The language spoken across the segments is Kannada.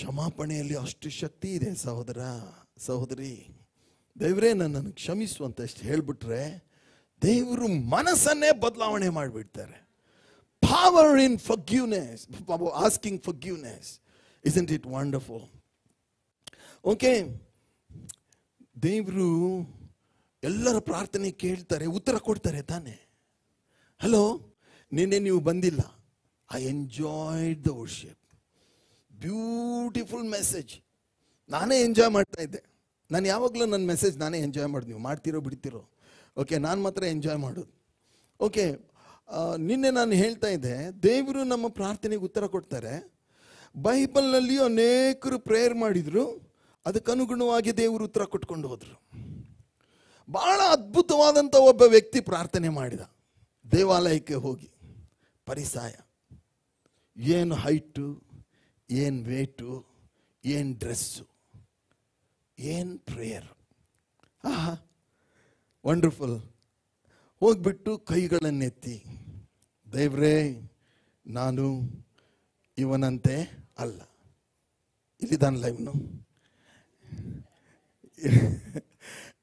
ಕ್ಷಮಾಪಣೆಯಲ್ಲಿ ಅಷ್ಟು ಶಕ್ತಿ ಇದೆ ಸಹೋದರ ಸಹೋದರಿ ದೇವರೇ ನನ್ನನ್ನು ಕ್ಷಮಿಸು ಅಂತ ಅಷ್ಟು ಹೇಳಿಬಿಟ್ರೆ ದೇವರು ಮನಸ್ಸನ್ನೇ ಬದಲಾವಣೆ ಮಾಡಿಬಿಡ್ತಾರೆ power in forgiveness asking forgiveness is isn't it wonderful okay ದೇವರು ಎಲ್ಲರ ಪ್ರಾರ್ಥನೆ ಕೇಳ್ತಾರೆ ಉತ್ತರ ಕೊಡ್ತಾರೆ ತಾನೆ ಹಲೋ ನಿನ್ನೆ ನೀವು ಬಂದಿಲ್ಲ I enjoyed the worship beautiful message ನಾನೇ ಎಂಜಾಯ್ ಮಾಡ್ತಾ ಇದ್ದೆ ನಾನು ಯಾವಾಗಲೂ ನನ್ನ ಮೆಸೇಜ್ ನಾನೇ ಎಂಜಾಯ್ ಮಾಡಿದ್ವಿ ನೀವು ಮಾಡ್ತಿರೋ ಬಿಡ್ತಿರೋ ಓಕೆ ನಾನು ಮಾತ್ರ ಎಂಜಾಯ್ ಮಾಡೋದು ಓಕೆ ನಿನ್ನೆ ನಾನು ಹೇಳ್ತಾ ಇದ್ದೆ ದೇವರು ನಮ್ಮ ಪ್ರಾರ್ಥನೆಗೆ ಉತ್ತರ ಕೊಡ್ತಾರೆ ಬೈಬಲ್ನಲ್ಲಿ ಅನೇಕರು ಪ್ರೇಯರ್ ಮಾಡಿದರು ಅದಕ್ಕನುಗುಣವಾಗಿ ದೇವರು ಉತ್ತರ ಕೊಟ್ಕೊಂಡು ಹೋದರು ಭಾಳ ಅದ್ಭುತವಾದಂಥ ಒಬ್ಬ ವ್ಯಕ್ತಿ ಪ್ರಾರ್ಥನೆ ಮಾಡಿದ ದೇವಾಲಯಕ್ಕೆ ಹೋಗಿ ಪರಿಸಾಯ ಏನು ಹೈಟು ಏನು ವೇಟು ಏನು ಡ್ರೆಸ್ಸು ಏನು ಪ್ರೇಯರ್ ಆಹಾ ವಂಡರ್ಫುಲ್ ಹೋಗ್ಬಿಟ್ಟು ಕೈಗಳನ್ನೆತ್ತಿ ದೇವ್ರೇ ನಾನು ಇವನಂತೆ ಅಲ್ಲ ಇಲ್ಲಿದ್ದಾನಲ್ಲ ಲೈವ್ನು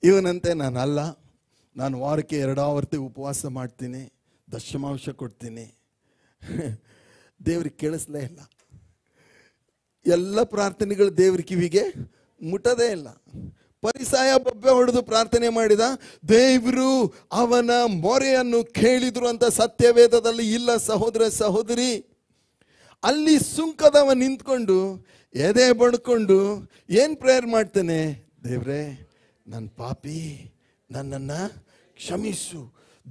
ಇವನಂತೆ ನಾನು ಅಲ್ಲ ನಾನು ವಾರಕ್ಕೆ ಎರಡಾವರ್ತಿ ಉಪವಾಸ ಮಾಡ್ತೀನಿ ದಶಮಾಂಶ ಕೊಡ್ತೀನಿ ದೇವ್ರಿಗೆ ಕೇಳಿಸ್ಲೇ ಇಲ್ಲ ಎಲ್ಲ ಪ್ರಾರ್ಥನೆಗಳು ದೇವ್ರ ಕಿವಿಗೆ ಮುಟ್ಟದೇ ಇಲ್ಲ ಪರಿಸಾಯ ಬೊಬ್ಬೆ ಹೊಡೆದು ಪ್ರಾರ್ಥನೆ ಮಾಡಿದ ದೇವರು ಅವನ ಮೊರೆಯನ್ನು ಕೇಳಿದ್ರು ಅಂತ ಸತ್ಯವೇದದಲ್ಲಿ ಇಲ್ಲ ಸಹೋದರ ಸಹೋದರಿ ಅಲ್ಲಿ ಸುಂಕದವ ನಿಂತ್ಕೊಂಡು ಎದೆ ಬಣ್ಕೊಂಡು ಏನು ಪ್ರೇಯರ್ ಮಾಡ್ತೇನೆ ದೇವ್ರೆ ನನ್ನ ಪಾಪಿ ನನ್ನನ್ನು ಕ್ಷಮಿಸು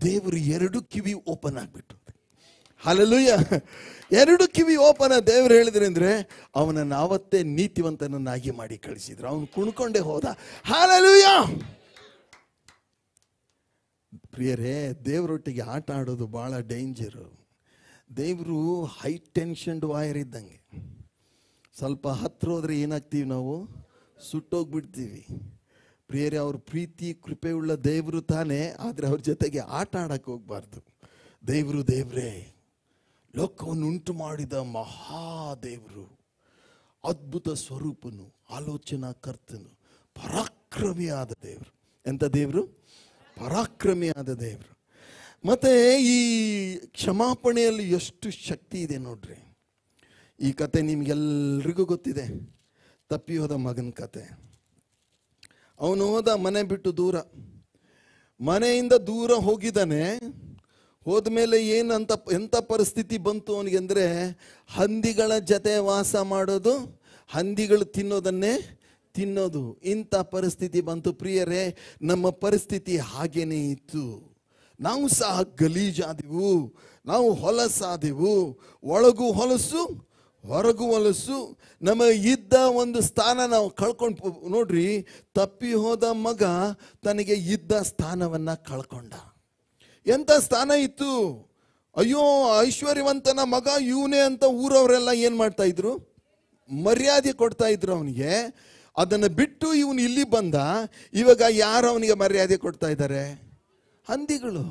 ದೇವರು ಎರಡು ಕಿವಿ ಓಪನ್ ಆಗಿಬಿಟ್ಟು ಹಲಲುಯ್ಯ ಎರಡು ಕಿವಿ ಓಪನ ದೇವರು ಹೇಳಿದ್ರೆ ಅಂದರೆ ಅವನನ್ನು ಆವತ್ತೇ ನೀತಿವಂತನನ್ನಾಗಿ ಮಾಡಿ ಕಳಿಸಿದ್ರು ಅವನು ಕುಣ್ಕೊಂಡೇ ಹೋದ ಹಾಲಲುಯ್ಯ ಪ್ರಿಯರೇ ದೇವರೊಟ್ಟಿಗೆ ಆಟ ಆಡೋದು ಭಾಳ ಡೇಂಜರು ದೇವರು ಹೈ ಟೆನ್ಷನ್ಡ್ ವಾಯರ್ ಇದ್ದಂಗೆ ಸ್ವಲ್ಪ ಹತ್ರ ಹೋದರೆ ಏನಾಗ್ತೀವಿ ನಾವು ಸುಟ್ಟೋಗ್ಬಿಡ್ತೀವಿ ಪ್ರಿಯರೇ ಅವ್ರ ಪ್ರೀತಿ ಕೃಪೆಯುಳ್ಳ ದೇವರು ತಾನೇ ಆದರೆ ಅವ್ರ ಜೊತೆಗೆ ಆಟ ಆಡೋಕ್ಕೆ ಹೋಗ್ಬಾರ್ದು ದೇವರು ದೇವ್ರೇ ಲೋಕವನ್ನು ಉಂಟು ಮಾಡಿದ ಮಹಾದೇವರು ಅದ್ಭುತ ಸ್ವರೂಪನು ಕರ್ತನು ಪರಾಕ್ರಮಿಯಾದ ದೇವರು ಎಂಥ ದೇವರು ಪರಾಕ್ರಮಿಯಾದ ದೇವರು ಮತ್ತೆ ಈ ಕ್ಷಮಾಪಣೆಯಲ್ಲಿ ಎಷ್ಟು ಶಕ್ತಿ ಇದೆ ನೋಡ್ರಿ ಈ ಕತೆ ನಿಮ್ಗೆಲ್ರಿಗೂ ಗೊತ್ತಿದೆ ತಪ್ಪಿ ಹೋದ ಮಗನ ಕತೆ ಅವನು ಹೋದ ಮನೆ ಬಿಟ್ಟು ದೂರ ಮನೆಯಿಂದ ದೂರ ಹೋಗಿದ್ದಾನೆ ಹೋದ ಮೇಲೆ ಏನಂತ ಎಂಥ ಪರಿಸ್ಥಿತಿ ಬಂತು ಅವನಿಗೆ ಅಂದರೆ ಹಂದಿಗಳ ಜೊತೆ ವಾಸ ಮಾಡೋದು ಹಂದಿಗಳು ತಿನ್ನೋದನ್ನೇ ತಿನ್ನೋದು ಇಂಥ ಪರಿಸ್ಥಿತಿ ಬಂತು ಪ್ರಿಯರೇ ನಮ್ಮ ಪರಿಸ್ಥಿತಿ ಹಾಗೇನೇ ಇತ್ತು ನಾವು ಸಹ ಗಲೀಜಾದೆವು ನಾವು ಹೊಲಸಾದೆವು ಒಳಗು ಹೊಲಸು ಹೊರಗು ಹೊಲಸು ನಮಗೆ ಇದ್ದ ಒಂದು ಸ್ಥಾನ ನಾವು ಕಳ್ಕೊಂಡು ನೋಡ್ರಿ ತಪ್ಪಿ ಹೋದ ಮಗ ತನಗೆ ಇದ್ದ ಸ್ಥಾನವನ್ನು ಕಳ್ಕೊಂಡ ಎಂಥ ಸ್ಥಾನ ಇತ್ತು ಅಯ್ಯೋ ಐಶ್ವರ್ಯವಂತನ ಮಗ ಇವನೇ ಅಂತ ಊರವರೆಲ್ಲ ಏನು ಮಾಡ್ತಾ ಇದ್ರು ಮರ್ಯಾದೆ ಕೊಡ್ತಾ ಇದ್ರು ಅವನಿಗೆ ಅದನ್ನು ಬಿಟ್ಟು ಇವನು ಇಲ್ಲಿ ಬಂದ ಇವಾಗ ಯಾರು ಅವನಿಗೆ ಮರ್ಯಾದೆ ಕೊಡ್ತಾ ಇದ್ದಾರೆ ಹಂದಿಗಳು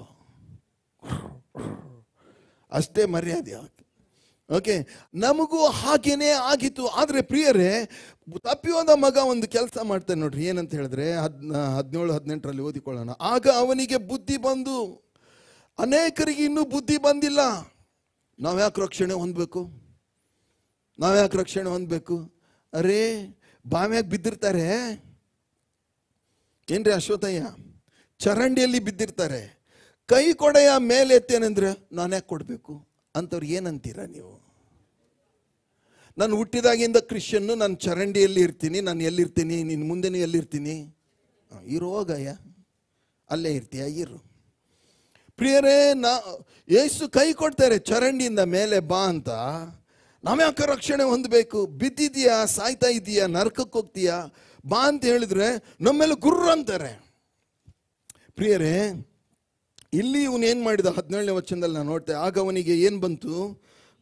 ಅಷ್ಟೇ ಮರ್ಯಾದೆ ಆಗುತ್ತೆ ಓಕೆ ನಮಗೂ ಹಾಗೇನೇ ಆಗಿತ್ತು ಆದರೆ ಪ್ರಿಯರೇ ತಪ್ಪಿಯೋದ ಮಗ ಒಂದು ಕೆಲಸ ಮಾಡ್ತಾನೆ ನೋಡ್ರಿ ಏನಂತ ಹೇಳಿದ್ರೆ ಹದ್ ಹದಿನೇಳು ಹದಿನೆಂಟರಲ್ಲಿ ಓದಿಕೊಳ್ಳೋಣ ಆಗ ಅವನಿಗೆ ಬುದ್ಧಿ ಬಂದು ಅನೇಕರಿಗೆ ಇನ್ನೂ ಬುದ್ಧಿ ಬಂದಿಲ್ಲ ನಾವು ಯಾಕೆ ರಕ್ಷಣೆ ಹೊಂದಬೇಕು ನಾವು ಯಾಕೆ ರಕ್ಷಣೆ ಹೊಂದಬೇಕು ಅರೇ ಬಾವ್ಯಾಗ ಬಿದ್ದಿರ್ತಾರೆ ಏನ್ರಿ ಅಶ್ವತಯ್ಯ ಚರಂಡಿಯಲ್ಲಿ ಬಿದ್ದಿರ್ತಾರೆ ಕೈ ಕೊಡೆಯ ಮೇಲೆ ಎತ್ತೇನೆಂದ್ರೆ ನಾನು ಯಾಕೆ ಕೊಡಬೇಕು ಅಂತವ್ರು ಏನಂತೀರ ನೀವು ನಾನು ಹುಟ್ಟಿದಾಗಿಂದ ಕ್ರಿಶ್ಚಿಯನ್ನು ನಾನು ಚರಂಡಿಯಲ್ಲಿ ಇರ್ತೀನಿ ನಾನು ಎಲ್ಲಿರ್ತೀನಿ ನಿನ್ನ ಮುಂದೆನೂ ಎಲ್ಲಿರ್ತೀನಿ ಇರೋಗಯ್ಯ ಅಲ್ಲೇ ಇರ್ತೀಯ ಇರು ಪ್ರಿಯರೇ ನಾ ಯೇಸು ಕೈ ಕೊಡ್ತಾರೆ ಚರಂಡಿಯಿಂದ ಮೇಲೆ ಬಾ ಅಂತ ನಾವ್ಯಾಕೆ ರಕ್ಷಣೆ ಹೊಂದಬೇಕು ಬಿದ್ದಿದೀಯಾ ಸಾಯ್ತಾ ಇದೀಯಾ ನರಕಕ್ಕೆ ಹೋಗ್ತೀಯಾ ಬಾ ಅಂತ ಹೇಳಿದ್ರೆ ನಮ್ಮೇಲೆ ಗುರ್ರ ಅಂತಾರೆ ಪ್ರಿಯರೇ ಇಲ್ಲಿ ಇವನು ಏನು ಮಾಡಿದ ಹದಿನೇಳನೇ ವಚನದಲ್ಲಿ ನಾನು ನೋಡ್ತೆ ಆಗ ಅವನಿಗೆ ಏನು ಬಂತು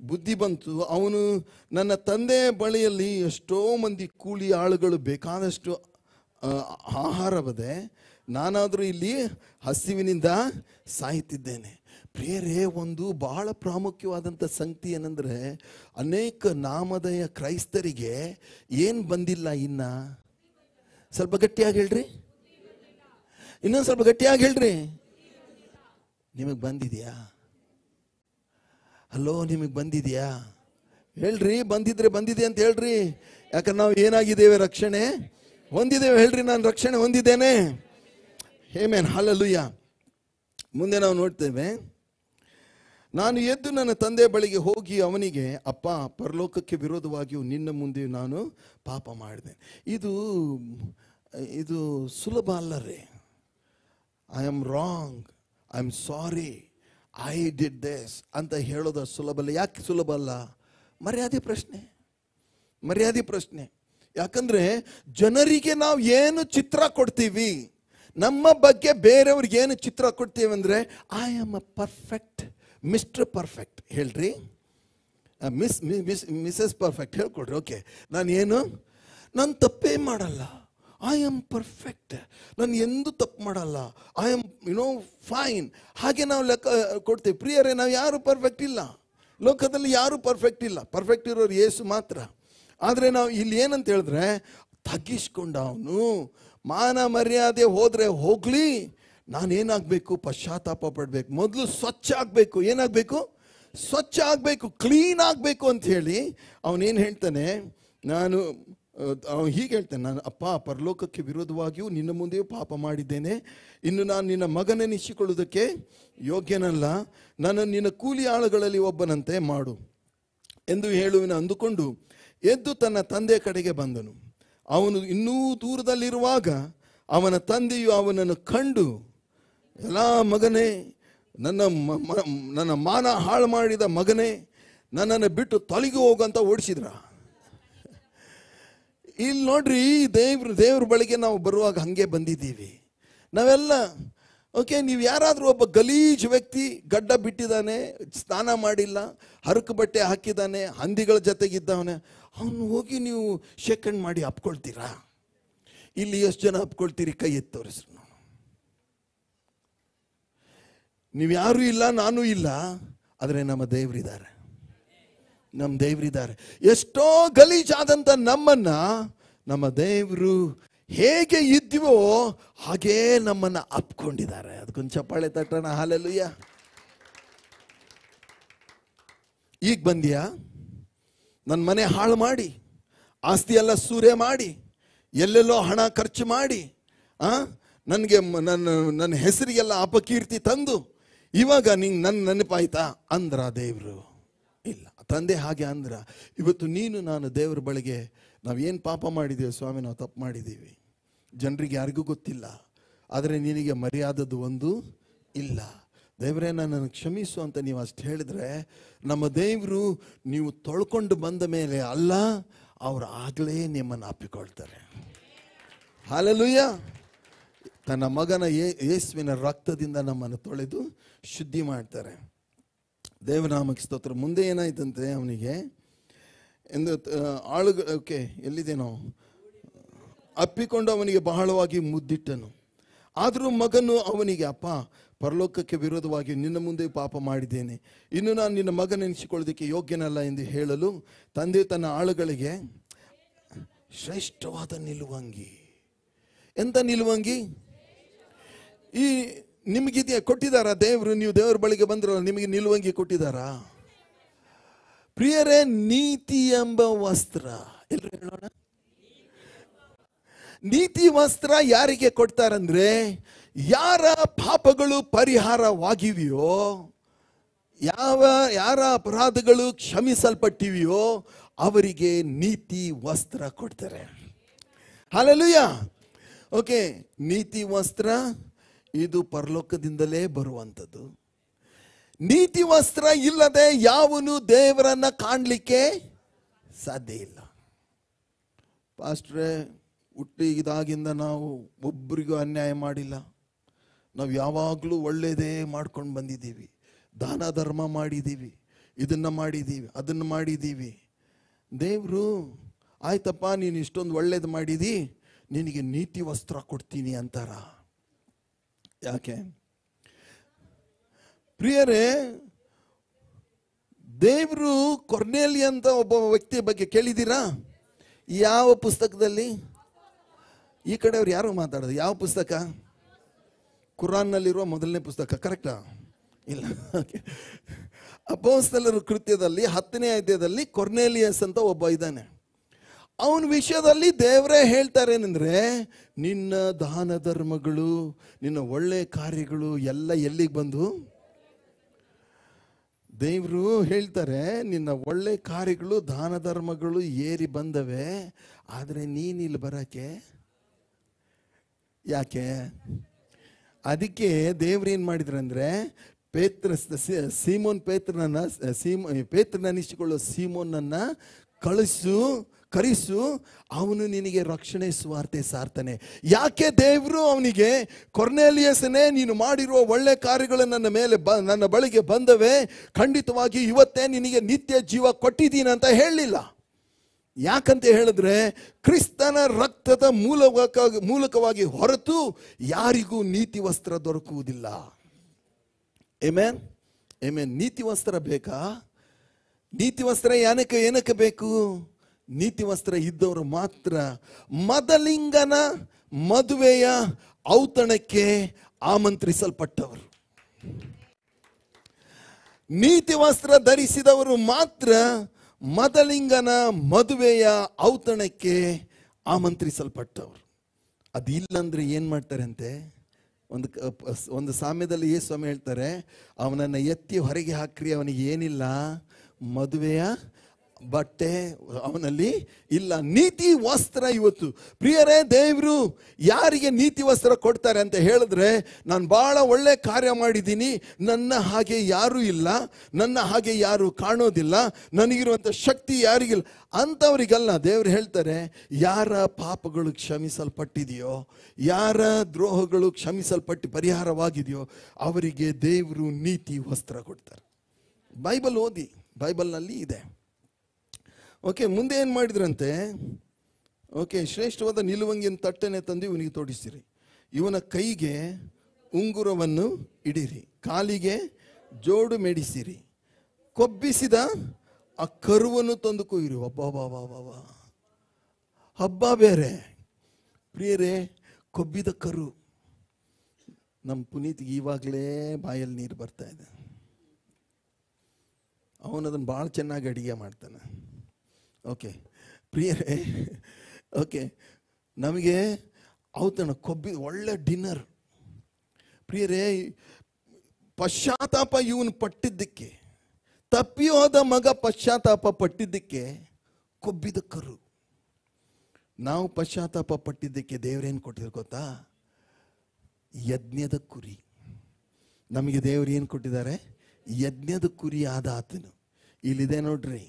ಬುದ್ಧಿ ಬಂತು ಅವನು ನನ್ನ ತಂದೆಯ ಬಳಿಯಲ್ಲಿ ಎಷ್ಟೋ ಮಂದಿ ಕೂಲಿ ಆಳುಗಳು ಬೇಕಾದಷ್ಟು ಆಹಾರ ನಾನಾದರೂ ಇಲ್ಲಿ ಹಸಿವಿನಿಂದ ಸಾಯುತ್ತಿದ್ದೇನೆ ಬೇರೆ ಒಂದು ಬಹಳ ಪ್ರಾಮುಖ್ಯವಾದಂಥ ಸಂಗತಿ ಏನಂದರೆ ಅನೇಕ ನಾಮದಯ ಕ್ರೈಸ್ತರಿಗೆ ಏನು ಬಂದಿಲ್ಲ ಇನ್ನು ಸ್ವಲ್ಪ ಗಟ್ಟಿಯಾಗಿ ಹೇಳ್ರಿ ಇನ್ನೊಂದು ಸ್ವಲ್ಪ ಗಟ್ಟಿಯಾಗಿ ಹೇಳ್ರಿ ನಿಮಗೆ ಬಂದಿದೆಯಾ ಹಲೋ ನಿಮಗೆ ಬಂದಿದೆಯಾ ಹೇಳ್ರಿ ಬಂದಿದ್ರೆ ಬಂದಿದೆ ಅಂತ ಹೇಳ್ರಿ ಯಾಕಂದ್ರೆ ನಾವು ಏನಾಗಿದ್ದೇವೆ ರಕ್ಷಣೆ ಹೊಂದಿದ್ದೇವೆ ಹೇಳ್ರಿ ನಾನು ರಕ್ಷಣೆ ಹೊಂದಿದ್ದೇನೆ ಹೇಮೇನ್ ಹಲಲುಯ್ಯ ಮುಂದೆ ನಾವು ನೋಡ್ತೇವೆ ನಾನು ಎದ್ದು ನನ್ನ ತಂದೆ ಬಳಿಗೆ ಹೋಗಿ ಅವನಿಗೆ ಅಪ್ಪ ಪರಲೋಕಕ್ಕೆ ವಿರೋಧವಾಗಿಯೂ ನಿನ್ನ ಮುಂದೆ ನಾನು ಪಾಪ ಮಾಡಿದೆ ಇದು ಇದು ಸುಲಭ ಅಲ್ಲರೇ I am wrong I am sorry I did this ಅಂತ ಹೇಳೋದು ಸುಲಭ ಅಲ್ಲ ಯಾಕೆ ಸುಲಭ ಅಲ್ಲ ಮರ್ಯಾದೆ ಪ್ರಶ್ನೆ ಮರ್ಯಾದೆ ಪ್ರಶ್ನೆ ಯಾಕಂದರೆ ಜನರಿಗೆ ನಾವು ಏನು ಚಿತ್ರ ಕೊಡ್ತೀವಿ ನಮ್ಮ ಬಗ್ಗೆ ಬೇರೆಯವ್ರಿಗೆ ಏನು ಚಿತ್ರ ಅಂದರೆ I am a perfect mister perfect ಹೇಳ್ರಿ ಮಿಸ್ ಮಿಸ್ ಮಿಸಸ್ ಪರ್ಫೆಕ್ಟ್ ಹೇಳ್ಕೊಡ್ರಿ ಓಕೆ ನಾನು ಏನು ನಾನು ತಪ್ಪೇ ಮಾಡಲ್ಲ ಐ ಆಮ್ ಪರ್ಫೆಕ್ಟ್ ನಾನು ಎಂದೂ ತಪ್ಪು ಮಾಡಲ್ಲ I am you know fine ಹಾಗೆ ನಾವು ಲೆಕ್ಕ ಕೊಡ್ತೀವಿ ಪ್ರಿಯರೇ ನಾವು ಯಾರು ಪರ್ಫೆಕ್ಟ್ ಇಲ್ಲ ಲೋಕದಲ್ಲಿ ಯಾರು ಪರ್ಫೆಕ್ಟ್ ಇಲ್ಲ ಪರ್ಫೆಕ್ಟ್ ಇರೋರು ಯೇಸು ಮಾತ್ರ ಆದರೆ ನಾವು ಇಲ್ಲಿ ಏನಂತ ಹೇಳಿದ್ರೆ ತಗ್ಗಿಸ್ಕೊಂಡ ಅವನು ಮಾನ ಮರ್ಯಾದೆ ಹೋದರೆ ಹೋಗಲಿ ನಾನೇನಾಗಬೇಕು ಪಶ್ಚಾತ್ತಾಪ ಪಡಬೇಕು ಮೊದಲು ಸ್ವಚ್ಛ ಆಗಬೇಕು ಏನಾಗಬೇಕು ಸ್ವಚ್ಛ ಆಗಬೇಕು ಕ್ಲೀನ್ ಆಗಬೇಕು ಅಂತ ಹೇಳಿ ಅವನೇನು ಹೇಳ್ತಾನೆ ನಾನು ಅವನು ಹೀಗೆ ಹೇಳ್ತಾನೆ ನಾನು ಅಪ್ಪ ಪರಲೋಕಕ್ಕೆ ವಿರೋಧವಾಗಿಯೂ ನಿನ್ನ ಮುಂದೆಯೂ ಪಾಪ ಮಾಡಿದ್ದೇನೆ ಇನ್ನು ನಾನು ನಿನ್ನ ಮಗನನ್ನಿಸಿಕೊಳ್ಳುವುದಕ್ಕೆ ಯೋಗ್ಯನಲ್ಲ ನಾನು ನಿನ್ನ ಕೂಲಿ ಆಳುಗಳಲ್ಲಿ ಒಬ್ಬನಂತೆ ಮಾಡು ಎಂದು ಹೇಳುವಿನ ಅಂದುಕೊಂಡು ಎದ್ದು ತನ್ನ ತಂದೆ ಕಡೆಗೆ ಬಂದನು ಅವನು ಇನ್ನೂ ದೂರದಲ್ಲಿರುವಾಗ ಅವನ ತಂದೆಯು ಅವನನ್ನು ಕಂಡು ಎಲ್ಲ ಮಗನೇ ನನ್ನ ನನ್ನ ಮಾನ ಹಾಳು ಮಾಡಿದ ಮಗನೇ ನನ್ನನ್ನು ಬಿಟ್ಟು ತೊಲಗಿ ಹೋಗಂತ ಓಡಿಸಿದ್ರ ಇಲ್ಲಿ ನೋಡ್ರಿ ದೇವ್ರ ದೇವ್ರ ಬಳಿಗೆ ನಾವು ಬರುವಾಗ ಹಾಗೆ ಬಂದಿದ್ದೀವಿ ನಾವೆಲ್ಲ ಓಕೆ ನೀವು ಯಾರಾದರೂ ಒಬ್ಬ ಗಲೀಜು ವ್ಯಕ್ತಿ ಗಡ್ಡ ಬಿಟ್ಟಿದ್ದಾನೆ ಸ್ನಾನ ಮಾಡಿಲ್ಲ ಹರಕು ಬಟ್ಟೆ ಹಾಕಿದ್ದಾನೆ ಹಂದಿಗಳ ಜೊತೆಗಿದ್ದವನೇ ಅವನು ಹೋಗಿ ನೀವು ಶೇಕಂಡ್ ಮಾಡಿ ಅಪ್ಕೊಳ್ತೀರಾ ಇಲ್ಲಿ ಎಷ್ಟು ಜನ ಅಪ್ಕೊಳ್ತೀರಿ ಕೈ ಎತ್ತು ತೋರಿಸ್ರು ನೀವು ಯಾರು ಇಲ್ಲ ನಾನು ಇಲ್ಲ ಆದರೆ ನಮ್ಮ ದೇವರಿದ್ದಾರೆ ನಮ್ಮ ದೇವರಿದ್ದಾರೆ ಎಷ್ಟೋ ಗಲೀಜಾದಂಥ ನಮ್ಮನ್ನು ನಮ್ಮ ದೇವರು ಹೇಗೆ ಇದ್ವೋ ಹಾಗೇ ನಮ್ಮನ್ನು ಅಪ್ಕೊಂಡಿದ್ದಾರೆ ಅದಕ್ಕೊಂದು ಚಪ್ಪಾಳೆ ತಟ್ಟಣ ಹಾಲೆಲ್ಲುಯ್ಯ ಈಗ ಬಂದಿಯಾ ನನ್ನ ಮನೆ ಹಾಳು ಮಾಡಿ ಆಸ್ತಿ ಎಲ್ಲ ಸೂರೆ ಮಾಡಿ ಎಲ್ಲೆಲ್ಲೋ ಹಣ ಖರ್ಚು ಮಾಡಿ ಆ ನನಗೆ ನನ್ನ ನನ್ನ ಹೆಸರಿಗೆಲ್ಲ ಅಪಕೀರ್ತಿ ತಂದು ಇವಾಗ ನಿಂಗೆ ನನ್ನ ನೆನಪಾಯ್ತಾ ಅಂದ್ರ ದೇವರು ಇಲ್ಲ ತಂದೆ ಹಾಗೆ ಅಂದ್ರ ಇವತ್ತು ನೀನು ನಾನು ದೇವ್ರ ಬಳಿಗೆ ನಾವೇನು ಪಾಪ ಮಾಡಿದ್ದೇವೆ ಸ್ವಾಮಿ ನಾವು ತಪ್ಪು ಮಾಡಿದ್ದೀವಿ ಜನರಿಗೆ ಯಾರಿಗೂ ಗೊತ್ತಿಲ್ಲ ಆದರೆ ನಿನಗೆ ಮರ್ಯಾದದ್ದು ಒಂದು ಇಲ್ಲ ದೇವರೇ ನನ್ನನ್ನು ಕ್ಷಮಿಸು ಅಂತ ನೀವು ಅಷ್ಟು ಹೇಳಿದ್ರೆ ನಮ್ಮ ದೇವರು ನೀವು ತೊಳ್ಕೊಂಡು ಬಂದ ಮೇಲೆ ಅಲ್ಲ ಅವರು ಆಗಲೇ ನಿಮ್ಮನ್ನು ಅಪ್ಪಿಕೊಳ್ತಾರೆ ಹಾಲಲುಯ್ಯ ತನ್ನ ಮಗನ ಯೇಸುವಿನ ರಕ್ತದಿಂದ ನಮ್ಮನ್ನು ತೊಳೆದು ಶುದ್ಧಿ ಮಾಡ್ತಾರೆ ದೇವನಾಮಕ ಸ್ತೋತ್ರ ಮುಂದೆ ಏನಾಯ್ತಂತೆ ಅವನಿಗೆ ಎಂದು ಆಳುಗ ಓಕೆ ಎಲ್ಲಿದೆ ಅಪ್ಪಿಕೊಂಡು ಅವನಿಗೆ ಬಹಳವಾಗಿ ಮುದ್ದಿಟ್ಟನು ಆದರೂ ಮಗನು ಅವನಿಗೆ ಅಪ್ಪ ಪರಲೋಕಕ್ಕೆ ವಿರೋಧವಾಗಿ ನಿನ್ನ ಮುಂದೆ ಪಾಪ ಮಾಡಿದ್ದೇನೆ ಇನ್ನು ನಾನು ನಿನ್ನ ಮಗನೆನಿಸಿಕೊಳ್ಳೋದಕ್ಕೆ ಯೋಗ್ಯನಲ್ಲ ಎಂದು ಹೇಳಲು ತಂದೆ ತನ್ನ ಆಳುಗಳಿಗೆ ಶ್ರೇಷ್ಠವಾದ ನಿಲುವಂಗಿ ಎಂತ ನಿಲುವಂಗಿ ಈ ನಿಮಗಿದೆಯಾ ಕೊಟ್ಟಿದ್ದಾರಾ ದೇವರು ನೀವು ದೇವರ ಬಳಿಗೆ ಬಂದ್ರಲ್ಲ ನಿಮಗೆ ನಿಲುವಂಗಿ ಕೊಟ್ಟಿದ್ದಾರಾ ಪ್ರಿಯರೇ ನೀತಿ ಎಂಬ ವಸ್ತ್ರ ಎಲ್ಲರೂ ಹೇಳೋಣ ನೀತಿ ವಸ್ತ್ರ ಯಾರಿಗೆ ಕೊಡ್ತಾರಂದ್ರೆ ಯಾರ ಪಾಪಗಳು ಪರಿಹಾರವಾಗಿವೆಯೋ ಯಾವ ಯಾರ ಅಪರಾಧಗಳು ಕ್ಷಮಿಸಲ್ಪಟ್ಟಿವೆಯೋ ಅವರಿಗೆ ನೀತಿ ವಸ್ತ್ರ ಕೊಡ್ತಾರೆ ಹಾಲೆಲುಯ್ಯ ಓಕೆ ನೀತಿ ವಸ್ತ್ರ ಇದು ಪರಲೋಕದಿಂದಲೇ ಬರುವಂಥದ್ದು ನೀತಿ ವಸ್ತ್ರ ಇಲ್ಲದೆ ಯಾವನು ದೇವರನ್ನ ಕಾಣಲಿಕ್ಕೆ ಸಾಧ್ಯ ಇಲ್ಲ ಪಾಸ್ಟ್ರೆ ಹುಟ್ಟಿದಾಗಿಂದ ನಾವು ಒಬ್ಬರಿಗೂ ಅನ್ಯಾಯ ಮಾಡಿಲ್ಲ ನಾವು ಯಾವಾಗಲೂ ಒಳ್ಳೆಯದೇ ಮಾಡ್ಕೊಂಡು ಬಂದಿದ್ದೀವಿ ದಾನ ಧರ್ಮ ಮಾಡಿದ್ದೀವಿ ಇದನ್ನು ಮಾಡಿದ್ದೀವಿ ಅದನ್ನು ಮಾಡಿದ್ದೀವಿ ದೇವರು ಆಯ್ತಪ್ಪ ನೀನು ಇಷ್ಟೊಂದು ಒಳ್ಳೇದು ಮಾಡಿದಿ ನಿನಗೆ ನೀತಿ ವಸ್ತ್ರ ಕೊಡ್ತೀನಿ ಅಂತಾರ ಯಾಕೆ ಪ್ರಿಯರೇ ದೇವರು ಕೊರ್ನೇಲಿ ಅಂತ ಒಬ್ಬ ವ್ಯಕ್ತಿಯ ಬಗ್ಗೆ ಕೇಳಿದ್ದೀರಾ ಯಾವ ಪುಸ್ತಕದಲ್ಲಿ ಈ ಕಡೆ ಅವ್ರು ಯಾರು ಮಾತಾಡೋದು ಯಾವ ಪುಸ್ತಕ ಕುರಾನ್ನಲ್ಲಿರುವ ಮೊದಲನೇ ಪುಸ್ತಕ ಕರೆಕ್ಟಾ ಇಲ್ಲ ಅಪೋಸ್ತಲರ ಕೃತ್ಯದಲ್ಲಿ ಹತ್ತನೇ ಅಧ್ಯಾಯದಲ್ಲಿ ಕೊರ್ನೇಲಿಯಸ್ ಅಂತ ಒಬ್ಬ ಇದ್ದಾನೆ ಅವನ ವಿಷಯದಲ್ಲಿ ದೇವರೇ ಹೇಳ್ತಾರೆ ಏನಂದ್ರೆ ನಿನ್ನ ದಾನ ಧರ್ಮಗಳು ನಿನ್ನ ಒಳ್ಳೆಯ ಕಾರ್ಯಗಳು ಎಲ್ಲ ಎಲ್ಲಿಗೆ ಬಂದು ದೇವರು ಹೇಳ್ತಾರೆ ನಿನ್ನ ಒಳ್ಳೆ ಕಾರ್ಯಗಳು ದಾನ ಧರ್ಮಗಳು ಏರಿ ಬಂದವೆ ಆದರೆ ನೀನಿಲ್ಲಿ ಬರೋಕೆ ಯಾಕೆ ಅದಕ್ಕೆ ದೇವ್ರು ಏನು ಮಾಡಿದ್ರಂದರೆ ಪೇತ್ರ ಸೀಮೋನ್ ಪೇತ್ರನನ್ನು ಸೀಮ ನಿಶ್ಚಿಕೊಳ್ಳೋ ಸೀಮೋನನ್ನು ಕಳಿಸು ಕರೆಸು ಅವನು ನಿನಗೆ ರಕ್ಷಣೆ ಸ್ವಾರ್ಥೆ ಸಾರ್ತಾನೆ ಯಾಕೆ ದೇವರು ಅವನಿಗೆ ಕೊರ್ನೆಲಿಯಸನೇ ನೀನು ಮಾಡಿರುವ ಒಳ್ಳೆ ಕಾರ್ಯಗಳು ನನ್ನ ಮೇಲೆ ಬ ನನ್ನ ಬಳಿಗೆ ಬಂದವೆ ಖಂಡಿತವಾಗಿ ಇವತ್ತೇ ನಿನಗೆ ನಿತ್ಯ ಜೀವ ಕೊಟ್ಟಿದ್ದೀನಿ ಅಂತ ಹೇಳಲಿಲ್ಲ ಯಾಕಂತ ಹೇಳಿದ್ರೆ ಕ್ರಿಸ್ತನ ರಕ್ತದ ಮೂಲಕ ಮೂಲಕವಾಗಿ ಹೊರತು ಯಾರಿಗೂ ನೀತಿ ವಸ್ತ್ರ ದೊರಕುವುದಿಲ್ಲ ಏಮೇನ್ ಏಮೇನ್ ನೀತಿ ವಸ್ತ್ರ ಬೇಕಾ ನೀತಿ ವಸ್ತ್ರ ಏನಕ್ಕೆ ಏನಕ್ಕೆ ಬೇಕು ನೀತಿ ವಸ್ತ್ರ ಇದ್ದವರು ಮಾತ್ರ ಮದಲಿಂಗನ ಮದುವೆಯ ಔತಣಕ್ಕೆ ಆಮಂತ್ರಿಸಲ್ಪಟ್ಟವರು ನೀತಿ ವಸ್ತ್ರ ಧರಿಸಿದವರು ಮಾತ್ರ ಮದಲಿಂಗನ ಮದುವೆಯ ಔತಣಕ್ಕೆ ಆಮಂತ್ರಿಸಲ್ಪಟ್ಟವರು ಅದಿಲ್ಲಂದ್ರೆ ಏನು ಮಾಡ್ತಾರೆ ಅಂತೆ ಒಂದು ಒಂದು ಸಾಮ್ಯದಲ್ಲಿ ಏ ಸ್ವಾಮಿ ಹೇಳ್ತಾರೆ ಅವನನ್ನು ಎತ್ತಿ ಹೊರಗೆ ಹಾಕ್ರಿ ಅವನಿಗೆ ಏನಿಲ್ಲ ಮದುವೆಯ ಬಟ್ಟೆ ಅವನಲ್ಲಿ ಇಲ್ಲ ನೀತಿ ವಸ್ತ್ರ ಇವತ್ತು ಪ್ರಿಯರೇ ದೇವರು ಯಾರಿಗೆ ನೀತಿ ವಸ್ತ್ರ ಕೊಡ್ತಾರೆ ಅಂತ ಹೇಳಿದ್ರೆ ನಾನು ಭಾಳ ಒಳ್ಳೆ ಕಾರ್ಯ ಮಾಡಿದ್ದೀನಿ ನನ್ನ ಹಾಗೆ ಯಾರೂ ಇಲ್ಲ ನನ್ನ ಹಾಗೆ ಯಾರೂ ಕಾಣೋದಿಲ್ಲ ನನಗಿರುವಂಥ ಶಕ್ತಿ ಯಾರಿಗಿಲ್ಲ ಅಂಥವ್ರಿಗಲ್ಲ ದೇವರು ಹೇಳ್ತಾರೆ ಯಾರ ಪಾಪಗಳು ಕ್ಷಮಿಸಲ್ಪಟ್ಟಿದೆಯೋ ಯಾರ ದ್ರೋಹಗಳು ಕ್ಷಮಿಸಲ್ಪಟ್ಟು ಪರಿಹಾರವಾಗಿದೆಯೋ ಅವರಿಗೆ ದೇವರು ನೀತಿ ವಸ್ತ್ರ ಕೊಡ್ತಾರೆ ಬೈಬಲ್ ಓದಿ ಬೈಬಲ್ನಲ್ಲಿ ಇದೆ ಓಕೆ ಮುಂದೆ ಏನು ಮಾಡಿದ್ರಂತೆ ಓಕೆ ಶ್ರೇಷ್ಠವಾದ ನಿಲುವಂಗಿನ ತಟ್ಟೆನೆ ತಂದು ಇವನಿಗೆ ತೋಡಿಸಿರಿ ಇವನ ಕೈಗೆ ಉಂಗುರವನ್ನು ಇಡಿರಿ ಕಾಲಿಗೆ ಜೋಡು ಮೆಡಿಸಿರಿ ಕೊಬ್ಬಿಸಿದ ಆ ಕರುವನ್ನು ತಂದು ಕೊಯ್ಯಿರಿ ಒಬ್ಬ ಹಬ್ಬ ಬೇರೆ ಪ್ರಿಯರೇ ಕೊಬ್ಬಿದ ಕರು ನಮ್ಮ ಪುನೀತ್ಗೆ ಈವಾಗಲೇ ಬಾಯಲ್ಲಿ ನೀರು ಬರ್ತಾ ಇದೆ ಅವನದನ್ನು ಭಾಳ ಚೆನ್ನಾಗಿ ಅಡುಗೆ ಮಾಡ್ತಾನೆ ಓಕೆ ಪ್ರಿಯರೇ ಓಕೆ ನಮಗೆ ಅವತನ ಕೊಬ್ಬಿ ಒಳ್ಳೆ ಡಿನ್ನರ್ ಪ್ರಿಯರೇ ಪಶ್ಚಾತ್ತಾಪ ಇವನು ಪಟ್ಟಿದ್ದಕ್ಕೆ ತಪ್ಪಿ ಹೋದ ಮಗ ಪಶ್ಚಾತ್ತಾಪ ಪಟ್ಟಿದ್ದಕ್ಕೆ ಕೊಬ್ಬಿದ ಕರು ನಾವು ಪಶ್ಚಾತ್ತಾಪ ಪಟ್ಟಿದ್ದಕ್ಕೆ ದೇವರೇನು ಕೊಟ್ಟಿದ್ರು ಗೊತ್ತಾ ಯಜ್ಞದ ಕುರಿ ನಮಗೆ ದೇವರು ಏನು ಕೊಟ್ಟಿದ್ದಾರೆ ಯಜ್ಞದ ಕುರಿ ಆದ ಆತನು ಇಲ್ಲಿದೆ ನೋಡ್ರಿ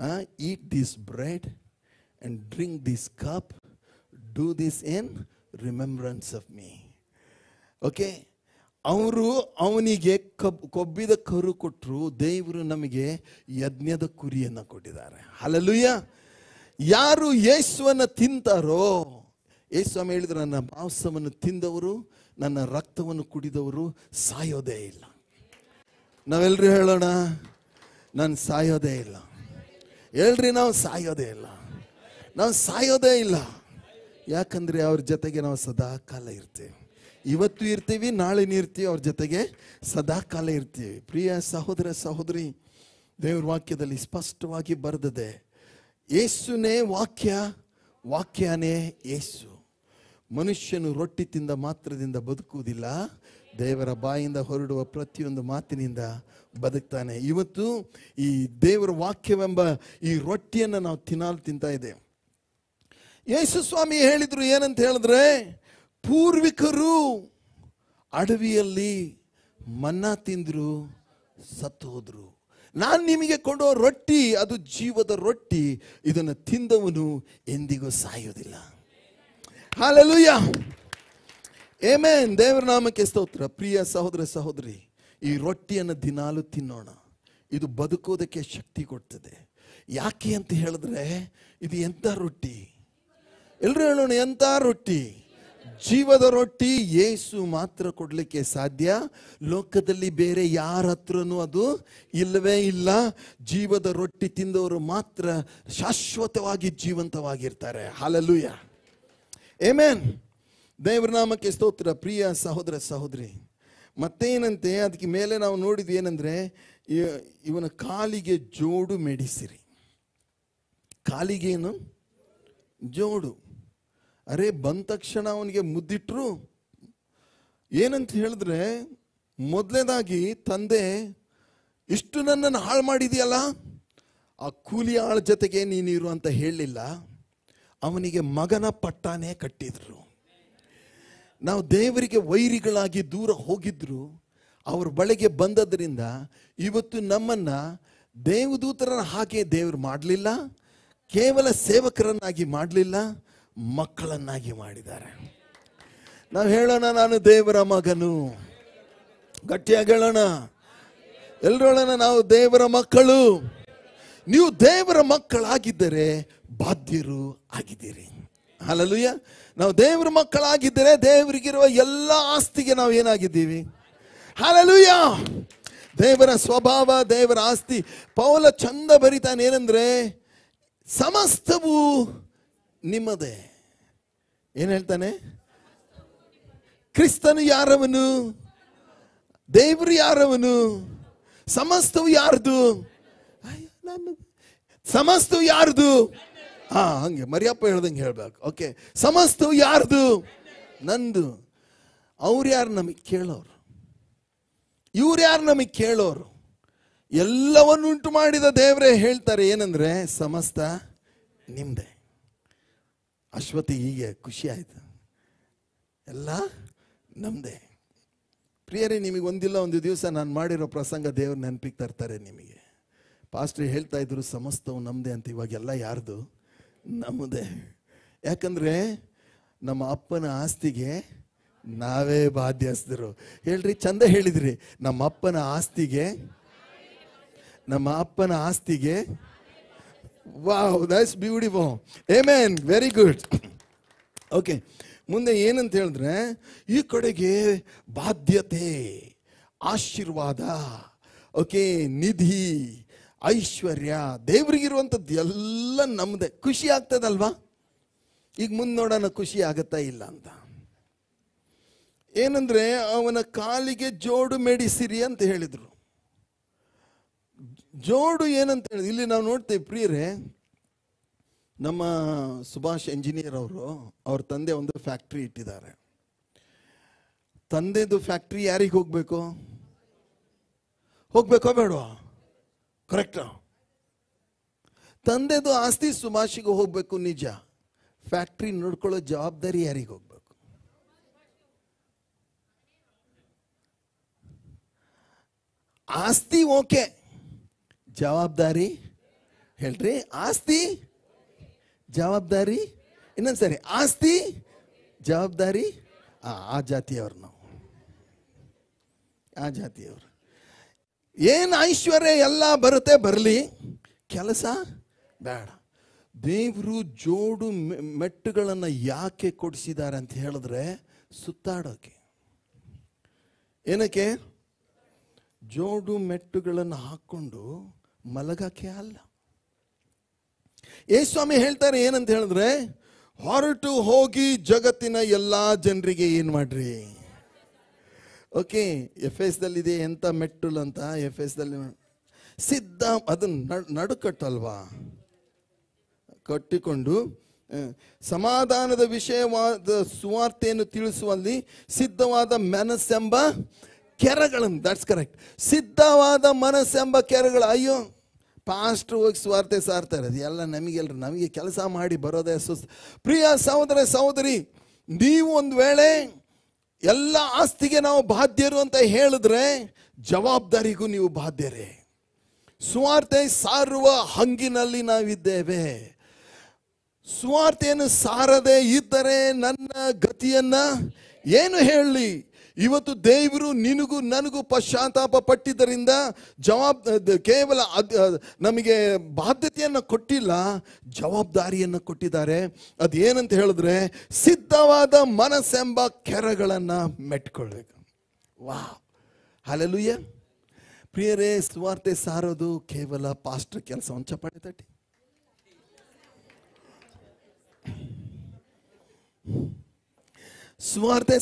uh, eat this bread and drink this cup. Do this in remembrance of me. Okay ಅವರು ಅವನಿಗೆ ಕಬ್ ಕೊಬ್ಬಿದ ಕರು ಕೊಟ್ಟರು ದೇವರು ನಮಗೆ ಯಜ್ಞದ ಕುರಿಯನ್ನು ಕೊಟ್ಟಿದ್ದಾರೆ ಹಲಲುಯ್ಯ ಯಾರು ಯೇಸುವನ್ನು ತಿಂತಾರೋ ಯೇಸ್ವಾಮಿ ಹೇಳಿದ್ರು ನನ್ನ ಮಾಂಸವನ್ನು ತಿಂದವರು ನನ್ನ ರಕ್ತವನ್ನು ಕುಡಿದವರು ಸಾಯೋದೇ ಇಲ್ಲ ನಾವೆಲ್ಲರೂ ಹೇಳೋಣ ನಾನು ಸಾಯೋದೇ ಇಲ್ಲ ಹೇಳ್ರಿ ನಾವು ಸಾಯೋದೇ ಇಲ್ಲ ನಾವು ಸಾಯೋದೇ ಇಲ್ಲ ಯಾಕಂದ್ರೆ ಅವ್ರ ಜೊತೆಗೆ ನಾವು ಸದಾ ಕಾಲ ಇರ್ತೇವೆ ಇವತ್ತು ಇರ್ತೀವಿ ನಾಳೆನೂ ಇರ್ತೀವಿ ಅವ್ರ ಜೊತೆಗೆ ಸದಾ ಕಾಲ ಇರ್ತೀವಿ ಪ್ರಿಯ ಸಹೋದರ ಸಹೋದರಿ ದೇವ್ರ ವಾಕ್ಯದಲ್ಲಿ ಸ್ಪಷ್ಟವಾಗಿ ಬರೆದಿದೆ ಏಸುನೇ ವಾಕ್ಯ ವಾಕ್ಯನೇ ಏಸು ಮನುಷ್ಯನು ರೊಟ್ಟಿ ತಿಂದ ಮಾತ್ರದಿಂದ ಬದುಕುವುದಿಲ್ಲ ದೇವರ ಬಾಯಿಂದ ಹೊರಡುವ ಪ್ರತಿಯೊಂದು ಮಾತಿನಿಂದ ಬದುಕ್ತಾನೆ ಇವತ್ತು ಈ ದೇವರ ವಾಕ್ಯವೆಂಬ ಈ ರೊಟ್ಟಿಯನ್ನು ನಾವು ತಿನ್ನಾಲು ತಿಂತಾ ಇದೆ ಯೇಸು ಸ್ವಾಮಿ ಹೇಳಿದರು ಏನಂತ ಹೇಳಿದ್ರೆ ಪೂರ್ವಿಕರು ಅಡವಿಯಲ್ಲಿ ಮನ್ನಾ ತಿಂದರು ಸತ್ತು ನಾನು ನಿಮಗೆ ಕೊಡೋ ರೊಟ್ಟಿ ಅದು ಜೀವದ ರೊಟ್ಟಿ ಇದನ್ನು ತಿಂದವನು ಎಂದಿಗೂ ಸಾಯೋದಿಲ್ಲ ಹಾಲೆಲುಯ್ಯ ಏಮೇನ್ ದೇವರ ನಾಮಕ್ಕೆ ಸ್ತೋತ್ರ ಪ್ರಿಯ ಸಹೋದರ ಸಹೋದರಿ ಈ ರೊಟ್ಟಿಯನ್ನು ದಿನಾಲು ತಿನ್ನೋಣ ಇದು ಬದುಕೋದಕ್ಕೆ ಶಕ್ತಿ ಕೊಡ್ತದೆ ಯಾಕೆ ಅಂತ ಹೇಳಿದ್ರೆ ಇದು ಎಂಥ ರೊಟ್ಟಿ ಎಲ್ಲರೂ ಹೇಳೋಣ ಎಂಥ ರೊಟ್ಟಿ ಜೀವದ ರೊಟ್ಟಿ ಏಸು ಮಾತ್ರ ಕೊಡಲಿಕ್ಕೆ ಸಾಧ್ಯ ಲೋಕದಲ್ಲಿ ಬೇರೆ ಯಾರ ಹತ್ರನೂ ಅದು ಇಲ್ಲವೇ ಇಲ್ಲ ಜೀವದ ರೊಟ್ಟಿ ತಿಂದವರು ಮಾತ್ರ ಶಾಶ್ವತವಾಗಿ ಜೀವಂತವಾಗಿರ್ತಾರೆ ಹಾಲಲ್ಲೂಯ ಏಮೇನ್ ದೇವ್ರ ನಾಮಕ್ಕೆ ಸ್ತೋತ್ರ ಪ್ರಿಯ ಸಹೋದರ ಸಹೋದರಿ ಮತ್ತೇನಂತೆ ಅದಕ್ಕೆ ಮೇಲೆ ನಾವು ನೋಡಿದ್ವಿ ಏನಂದರೆ ಇವನ ಕಾಲಿಗೆ ಜೋಡು ಮೆಡಿಸಿರಿ ಏನು ಜೋಡು ಅರೆ ಬಂದ ತಕ್ಷಣ ಅವನಿಗೆ ಮುದ್ದಿಟ್ರು ಏನಂತ ಹೇಳಿದ್ರೆ ಮೊದಲನೇದಾಗಿ ತಂದೆ ಇಷ್ಟು ನನ್ನನ್ನು ಹಾಳು ಮಾಡಿದೆಯಲ್ಲ ಆ ಕೂಲಿ ಆಳ ಜೊತೆಗೆ ನೀನಿರು ಅಂತ ಹೇಳಲಿಲ್ಲ ಅವನಿಗೆ ಮಗನ ಪಟ್ಟಾನೇ ಕಟ್ಟಿದ್ರು ನಾವು ದೇವರಿಗೆ ವೈರಿಗಳಾಗಿ ದೂರ ಹೋಗಿದ್ರು ಅವ್ರ ಬಳಿಗೆ ಬಂದದ್ರಿಂದ ಇವತ್ತು ನಮ್ಮನ್ನು ದೇವದೂತರ ಹಾಗೆ ದೇವರು ಮಾಡಲಿಲ್ಲ ಕೇವಲ ಸೇವಕರನ್ನಾಗಿ ಮಾಡಲಿಲ್ಲ ಮಕ್ಕಳನ್ನಾಗಿ ಮಾಡಿದ್ದಾರೆ ನಾವು ಹೇಳೋಣ ನಾನು ದೇವರ ಮಗನು ಗಟ್ಟಿಯಾಗಿ ಹೇಳೋಣ ಎಲ್ಲರೋಣ ನಾವು ದೇವರ ಮಕ್ಕಳು ನೀವು ದೇವರ ಮಕ್ಕಳಾಗಿದ್ದರೆ ಬಾಧ್ಯರು ಆಗಿದ್ದೀರಿ ಹಲಲುಯ್ಯ ನಾವು ದೇವ್ರ ಮಕ್ಕಳಾಗಿದ್ದರೆ ದೇವರಿಗಿರುವ ಎಲ್ಲ ಆಸ್ತಿಗೆ ನಾವು ಏನಾಗಿದ್ದೀವಿ ಹಲಲುಯ್ಯ ದೇವರ ಸ್ವಭಾವ ದೇವರ ಆಸ್ತಿ ಪೌಲ ಚಂದ ಬರಿತಾನೆ ಏನಂದರೆ ಸಮಸ್ತವು ನಿಮ್ಮದೇ ಏನು ಹೇಳ್ತಾನೆ ಕ್ರಿಸ್ತನು ಯಾರವನು ದೇವರು ಯಾರವನು ಸಮಸ್ತವು ಯಾರ್ದು ಸಮಸ್ತವು ಯಾರದು ಹಾ ಹಂಗೆ ಮರಿಯಪ್ಪ ಹೇಳ್ದಂಗೆ ಹೇಳ್ಬೇಕು ಓಕೆ ಸಮಸ್ತು ಯಾರ್ದು ನಂದು ಅವ್ರು ಯಾರು ನಮಗೆ ಕೇಳೋರು ಇವ್ರು ಯಾರು ನಮಗೆ ಕೇಳೋರು ಎಲ್ಲವನ್ನುಂಟು ಮಾಡಿದ ದೇವರೇ ಹೇಳ್ತಾರೆ ಏನಂದ್ರೆ ಸಮಸ್ತ ನಿಮ್ದೆ ಅಶ್ವತಿ ಹೀಗೆ ಖುಷಿ ಆಯಿತು ಎಲ್ಲ ನಮ್ದೆ ಪ್ರಿಯರೇ ನಿಮಗೆ ಒಂದಿಲ್ಲ ಒಂದು ದಿವಸ ನಾನು ಮಾಡಿರೋ ಪ್ರಸಂಗ ದೇವ್ರ ನೆನಪಿಗೆ ತರ್ತಾರೆ ನಿಮಗೆ ಪಾಸ್ಟ್ರಿ ಹೇಳ್ತಾ ಇದ್ರು ಸಮಸ್ತವು ನಮ್ದೆ ಅಂತ ಇವಾಗೆಲ್ಲ ಯಾರ್ದು ನಮ್ಮದೇ ಯಾಕಂದರೆ ನಮ್ಮ ಅಪ್ಪನ ಆಸ್ತಿಗೆ ನಾವೇ ಬಾಧ್ಯಸ್ಥರು ಹೇಳ್ರಿ ಚಂದ ಹೇಳಿದ್ರಿ ನಮ್ಮ ಅಪ್ಪನ ಆಸ್ತಿಗೆ ನಮ್ಮ ಅಪ್ಪನ ಆಸ್ತಿಗೆ wow that's beautiful hey man very good okay ಮುಂದೆ ಏನಂತ ಹೇಳಿದ್ರೆ ಈ ಕಡೆಗೆ ಬಾಧ್ಯತೆ ಆಶೀರ್ವಾದ ಓಕೆ ನಿಧಿ ಐಶ್ವರ್ಯ ಇರುವಂಥದ್ದು ಎಲ್ಲ ನಮ್ಮದೇ ಖುಷಿ ಆಗ್ತದಲ್ವಾ ಈಗ ಮುಂದೆ ನೋಡೋಣ ಖುಷಿ ಆಗತ್ತಾ ಇಲ್ಲ ಅಂತ ಏನಂದ್ರೆ ಅವನ ಕಾಲಿಗೆ ಜೋಡು ಮೆಡಿಸಿರಿ ಅಂತ ಹೇಳಿದರು ಜೋಡು ಏನಂತ ಹೇಳಿದ್ರು ಇಲ್ಲಿ ನಾವು ನೋಡ್ತೇವೆ ಪ್ರಿಯರೇ ನಮ್ಮ ಸುಭಾಷ್ ಎಂಜಿನಿಯರ್ ಅವರು ಅವ್ರ ತಂದೆ ಒಂದು ಫ್ಯಾಕ್ಟ್ರಿ ಇಟ್ಟಿದ್ದಾರೆ ತಂದೆದು ಫ್ಯಾಕ್ಟ್ರಿ ಯಾರಿಗೆ ಹೋಗಬೇಕು ಹೋಗ್ಬೇಕೋ ಬೇಡವಾ ಕರೆಕ್ಟ್ ತಂದೆದು ಆಸ್ತಿ ಸುಭಾಷಿಗೆ ಹೋಗ್ಬೇಕು ನಿಜ ಫ್ಯಾಕ್ಟ್ರಿ ನೋಡ್ಕೊಳ್ಳೋ ಜವಾಬ್ದಾರಿ ಯಾರಿಗೆ ಹೋಗ್ಬೇಕು ಆಸ್ತಿ ಓಕೆ ಜವಾಬ್ದಾರಿ ಹೇಳ್ರಿ ಆಸ್ತಿ ಜವಾಬ್ದಾರಿ ಇನ್ನೊಂದ್ಸರಿ ಆಸ್ತಿ ಜವಾಬ್ದಾರಿ ಆ ಜಾತಿಯವ್ರು ನಾವು ಆ ಜಾತಿಯವರು ಏನು ಐಶ್ವರ್ಯ ಎಲ್ಲ ಬರುತ್ತೆ ಬರಲಿ ಕೆಲಸ ಬೇಡ ದೇವರು ಜೋಡು ಮೆಟ್ಟುಗಳನ್ನು ಯಾಕೆ ಕೊಡಿಸಿದ್ದಾರೆ ಅಂತ ಹೇಳಿದ್ರೆ ಸುತ್ತಾಡೋಕೆ ಏನಕ್ಕೆ ಜೋಡು ಮೆಟ್ಟುಗಳನ್ನು ಹಾಕ್ಕೊಂಡು ಮಲಗಕ್ಕೆ ಅಲ್ಲ ಏ ಸ್ವಾಮಿ ಹೇಳ್ತಾರೆ ಏನಂತ ಹೇಳಿದ್ರೆ ಹೊರಟು ಹೋಗಿ ಜಗತ್ತಿನ ಎಲ್ಲ ಜನರಿಗೆ ಏನು ಮಾಡ್ರಿ ಓಕೆ ಎಫ್ ಎಸ್ ಇದೆ ಎಂತ ಮೆಟ್ಟುಲ್ ಅಂತ ಎಫ್ ದಲ್ಲಿ ಸಿದ್ಧ ಅದನ್ನು ನಡುಕಟ್ಟಲ್ವಾ ಕಟ್ಟಿಕೊಂಡು ಸಮಾಧಾನದ ವಿಷಯವಾದ ಸುವಾರ್ತೆಯನ್ನು ತಿಳಿಸುವಲ್ಲಿ ಸಿದ್ಧವಾದ ಮನಸ್ಸೆಂಬ ಕೆರೆಗಳನ್ನು ದಟ್ಸ್ ಕರೆಕ್ಟ್ ಸಿದ್ಧವಾದ ಮನಸ್ಸೆಂಬ ಕೆರೆಗಳು ಅಯ್ಯೋ ಪಾಸ್ಟ್ ಹೋಗಿ ಸ್ವಾರ್ತೆ ಸಾರ್ತಾರೆ ಅದು ಎಲ್ಲ ನಮಗೆಲ್ಲರು ನಮಗೆ ಕೆಲಸ ಮಾಡಿ ಬರೋದೇ ಸುಸ್ತು ಪ್ರಿಯ ಸಹೋದರ ಸಹೋದರಿ ನೀವು ಒಂದು ವೇಳೆ ಎಲ್ಲ ಆಸ್ತಿಗೆ ನಾವು ಬಾಧ್ಯರು ಅಂತ ಹೇಳಿದ್ರೆ ಜವಾಬ್ದಾರಿಗೂ ನೀವು ಬಾಧ್ಯರೇ ಸುವಾರ್ತೆ ಸಾರುವ ಹಂಗಿನಲ್ಲಿ ನಾವಿದ್ದೇವೆ ಸುವಾರ್ತೆಯನ್ನು ಸಾರದೆ ಇದ್ದರೆ ನನ್ನ ಗತಿಯನ್ನು ಏನು ಹೇಳಿ ಇವತ್ತು ದೇವರು ನಿನಗೂ ನನಗೂ ಪಶ್ಚಾತ್ತಾಪ ಪಟ್ಟಿದ್ದರಿಂದ ಜವಾಬ್ ಕೇವಲ ನಮಗೆ ಬಾಧ್ಯತೆಯನ್ನು ಕೊಟ್ಟಿಲ್ಲ ಜವಾಬ್ದಾರಿಯನ್ನು ಕೊಟ್ಟಿದ್ದಾರೆ ಅದೇನಂತ ಹೇಳಿದ್ರೆ ಸಿದ್ಧವಾದ ಮನಸ್ಸೆಂಬ ಕೆರಗಳನ್ನು ಮೆಟ್ಕೊಳ್ಬೇಕು ವಾ ಅಲ್ಲೆಲ್ಲೂಯ್ಯ ಪ್ರಿಯರೇ ಸ್ವಾರ್ತೆ ಸಾರೋದು ಕೇವಲ ಪಾಸ್ಟರ್ ಕೆಲಸವನ್ನು ಚಪ್ಪಾಳೆ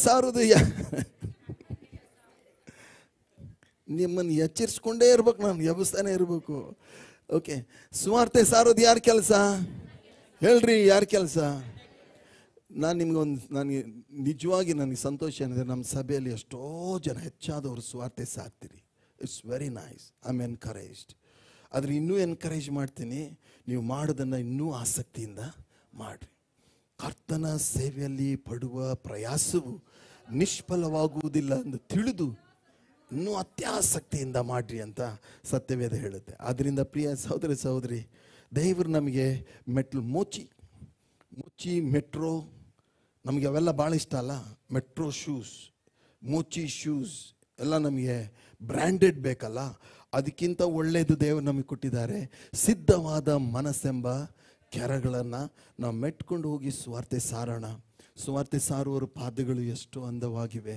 ಸಾರೋದು ಯಾ ನಿಮ್ಮನ್ನು ಎಚ್ಚರಿಸ್ಕೊಂಡೇ ಇರ್ಬೇಕು ನಾನು ಎಬ್ಬಿಸ್ತಾನೆ ಇರಬೇಕು ಓಕೆ ಸ್ವಾರ್ಥೆ ಸಾರೋದು ಯಾರ ಕೆಲಸ ಹೇಳ್ರಿ ಯಾರ ಕೆಲಸ ನಾನು ಒಂದು ನನಗೆ ನಿಜವಾಗಿ ನನಗೆ ಸಂತೋಷ ಏನಿದೆ ನಮ್ಮ ಸಭೆಯಲ್ಲಿ ಎಷ್ಟೋ ಜನ ಹೆಚ್ಚಾದವರು ಸ್ವಾರ್ಥ ಸಾರ್ತೀರಿ it's very nice I am encouraged ಆದರೆ ಇನ್ನೂ ಎನ್ಕರೇಜ್ ಮಾಡ್ತೀನಿ ನೀವು ಮಾಡೋದನ್ನು ಇನ್ನೂ ಆಸಕ್ತಿಯಿಂದ ಮಾಡಿರಿ ಕರ್ತನ ಸೇವೆಯಲ್ಲಿ ಪಡುವ ಪ್ರಯಾಸವು ನಿಷ್ಫಲವಾಗುವುದಿಲ್ಲ ಎಂದು ತಿಳಿದು ಇನ್ನೂ ಅತ್ಯಾಸಕ್ತಿಯಿಂದ ಮಾಡಿರಿ ಅಂತ ಸತ್ಯವೇದ ಹೇಳುತ್ತೆ ಆದ್ದರಿಂದ ಪ್ರಿಯ ಸಹೋದರಿ ಸಹೋದರಿ ದೇವರು ನಮಗೆ ಮೆಟ್ಲು ಮೋಚಿ ಮೋಚಿ ಮೆಟ್ರೋ ನಮಗೆ ಅವೆಲ್ಲ ಭಾಳ ಇಷ್ಟ ಅಲ್ಲ ಮೆಟ್ರೋ ಶೂಸ್ ಮೋಚಿ ಶೂಸ್ ಎಲ್ಲ ನಮಗೆ ಬ್ರ್ಯಾಂಡೆಡ್ ಬೇಕಲ್ಲ ಅದಕ್ಕಿಂತ ಒಳ್ಳೆಯದು ದೇವರು ನಮಗೆ ಕೊಟ್ಟಿದ್ದಾರೆ ಸಿದ್ಧವಾದ ಮನಸ್ಸೆಂಬ ಕೆರಗಳನ್ನು ನಾವು ಮೆಟ್ಕೊಂಡು ಹೋಗಿ ಸ್ವಾರ್ಥೆ ಸಾರೋಣ ಸ್ವಾರ್ಥೆ ಸಾರುವವರ ಪಾದಗಳು ಎಷ್ಟು ಅಂದವಾಗಿವೆ